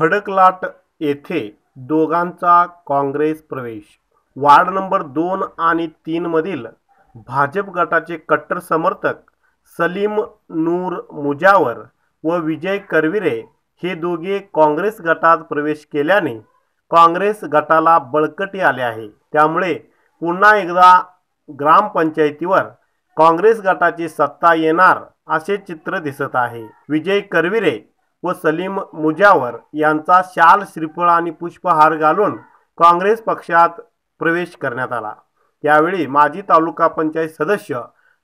खडकलाट येथे दोघांचा काँग्रेस प्रवेश वार्ड नंबर दोन आणि तीनमधील भाजप गटाचे कट्टर समर्थक सलीम नूर मुजावर व विजय करविरे हे दोघे काँग्रेस गटात प्रवेश केल्याने काँग्रेस गटाला बळकटी आले आहे त्यामुळे पुन्हा एकदा ग्रामपंचायतीवर काँग्रेस गटाची सत्ता येणार असे चित्र दिसत आहे विजय करविरे व सलीम मुजावर यांचा शाल श्रीफळ आणि पुष्पहार घालून काँग्रेस पक्षात प्रवेश करण्यात आला यावेळी माजी तालुका पंचायत सदस्य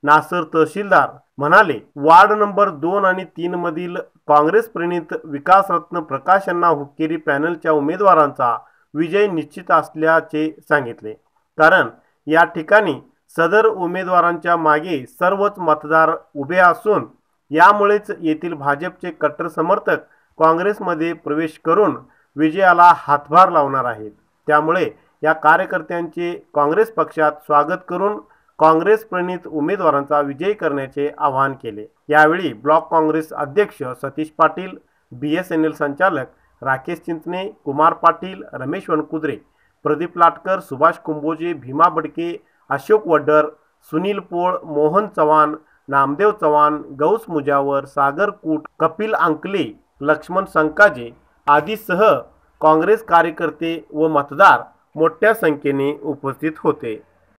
नासर तहसीलदार म्हणाले वार्ड नंबर दोन आणि तीन मधील काँग्रेस प्रणित विकासरत्न प्रकाश यांना हुक्केरी पॅनलच्या उमेदवारांचा विजय निश्चित असल्याचे सांगितले कारण या ठिकाणी सदर उमेदवारांच्या मागे सर्वच मतदार उभे असून यामुळेच येथील भाजपचे कट्टर समर्थक काँग्रेसमध्ये प्रवेश करून विजयाला हातभार लावणार आहेत त्यामुळे या कार्यकर्त्यांचे काँग्रेस पक्षात स्वागत करून काँग्रेस प्रणित उमेदवारांचा विजय करण्याचे आवाहन केले यावेळी ब्लॉक काँग्रेस अध्यक्ष Satish Patil B S N L संचालक राकेश चिंतने कुमार पाटील रमेश वनकुद्रे प्रदीप लाटकर सुभाष कुंभोजे भीमा बडके अशोक वड्डर सुनील पोळ मोहन चव्हाण नामदेव चव्हाण गौस मुजावर सागर कपिल अंकले लक्ष्मण संकाजे आदीसह काँग्रेस कार्यकर्ते व मतदार मोठ्या संख्येने उपस्थित होते